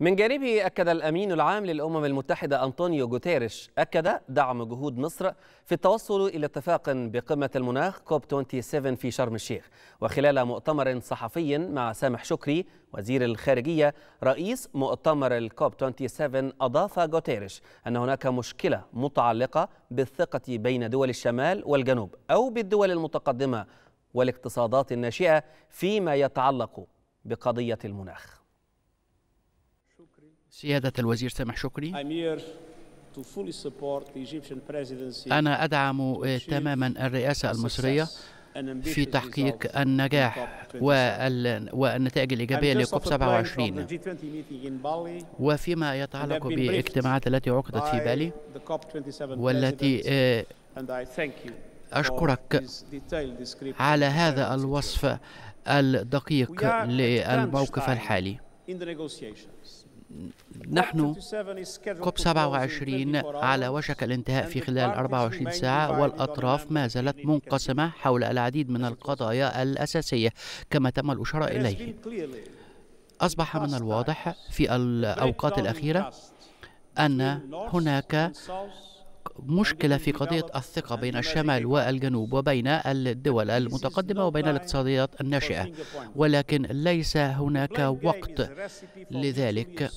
من جانبه أكد الأمين العام للأمم المتحدة أنطونيو جوتيريش أكد دعم جهود مصر في التوصل إلى اتفاق بقمة المناخ كوب 27 في شرم الشيخ وخلال مؤتمر صحفي مع سامح شكري وزير الخارجية رئيس مؤتمر الكوب 27 أضاف جوتيريش أن هناك مشكلة متعلقة بالثقة بين دول الشمال والجنوب أو بالدول المتقدمة والاقتصادات الناشئة فيما يتعلق بقضية المناخ سيادة الوزير سامح شكري أنا أدعم آه, تماما الرئاسة المصرية في تحقيق النجاح والنتائج الإيجابية لكوب 27 وفيما يتعلق بالاجتماعات التي عقدت في بالي والتي آه, أشكرك على هذا الوصف الدقيق للموقف الحالي نحن كوب 27 على وشك الانتهاء في خلال 24 ساعة والأطراف ما زالت منقسمة حول العديد من القضايا الأساسية كما تم الإشارة إليه أصبح من الواضح في الأوقات الأخيرة أن هناك مشكلة في قضية الثقة بين الشمال والجنوب وبين الدول المتقدمة وبين الاقتصاديات الناشئة ولكن ليس هناك وقت لذلك